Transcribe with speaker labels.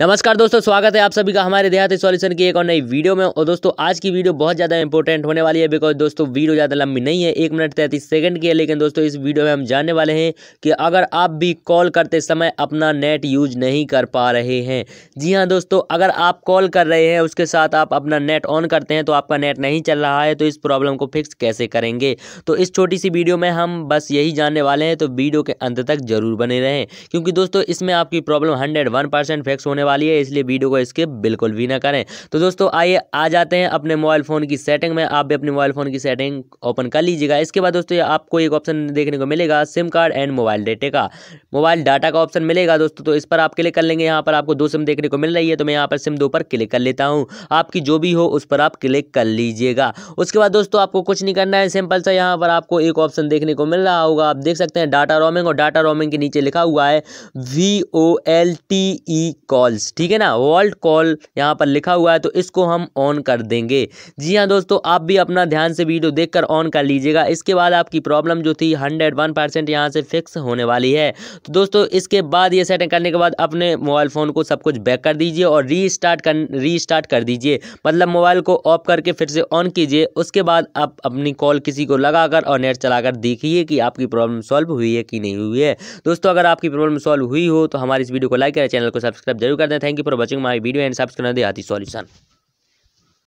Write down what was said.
Speaker 1: नमस्कार दोस्तों स्वागत है आप सभी का हमारे देहाती सॉल्यूशन की एक और नई वीडियो में और दोस्तों आज की वीडियो बहुत ज़्यादा इंपॉर्टेंट होने वाली है बिकॉज दोस्तों वीडियो ज़्यादा लंबी नहीं है एक मिनट तैंतीस सेकंड की है लेकिन दोस्तों इस वीडियो में हम जानने वाले हैं कि अगर आप भी कॉल करते समय अपना नेट यूज नहीं कर पा रहे हैं जी हाँ दोस्तों अगर आप कॉल कर रहे हैं उसके साथ आप अपना नेट ऑन करते हैं तो आपका नेट नहीं चल रहा है तो इस प्रॉब्लम को फिक्स कैसे करेंगे तो इस छोटी सी वीडियो में हम बस यही जानने वाले हैं तो वीडियो के अंत तक जरूर बने रहें क्योंकि दोस्तों इसमें आपकी प्रॉब्लम हंड्रेड फिक्स होने होने वाली है इसलिए वीडियो को स्किप बिल्कुल भी ना करें तो दोस्तों आइए आ जाते हैं अपने मोबाइल फ़ोन की सेटिंग में आप भी अपने मोबाइल फ़ोन की सेटिंग ओपन कर लीजिएगा इसके बाद दोस्तों आपको एक ऑप्शन देखने को मिलेगा SIM card and mobile data का मोबाइल डाटा का ऑप्शन मिलेगा दोस्तों तो इस पर आप क्लिक कर लेंगे यहाँ पर आपको दो सिम देखने को मिल रही है तो मैं यहाँ पर सिम दो पर क्लिक कर लेता हूँ आपकी जो भी हो उस पर आप क्लिक कर लीजिएगा उसके बाद दोस्तों आपको कुछ नहीं करना है सिंपल सा यहाँ पर आपको एक ऑप्शन देखने को मिल रहा होगा आप देख सकते हैं डाटा रोमिंग और डाटा रोमिंग के नीचे लिखा हुआ है V O L T E call calls ठीक है ना वॉल्ट कॉल यहाँ पर लिखा हुआ है तो इसको हम ऑन कर देंगे जी हाँ दोस्तों आप भी अपना ध्यान से वीडियो देखकर ऑन कर लीजिएगा इसके बाद आपकी प्रॉब्लम जो थी हंड्रेड वन परसेंट यहाँ से फिक्स होने वाली है तो दोस्तों इसके बाद ये सेटिंग करने के बाद अपने मोबाइल फ़ोन को सब कुछ बैक कर दीजिए और रीस्टार्ट कर रीस्टार्ट कर दीजिए मतलब मोबाइल को ऑफ करके फिर से ऑन कीजिए उसके बाद आप अपनी कॉल किसी को लगाकर और नेट चलाकर देखिए कि आपकी प्रॉब्लम सॉल्व हुई है कि नहीं हुई है दोस्तों अगर आपकी प्रॉब्लम सॉल्व हुई हो तो हमारी इस वीडियो को लाइक करें चैनल को सब्सक्राइब जरूर करते हैं thank you for watching my video and subscribe the solution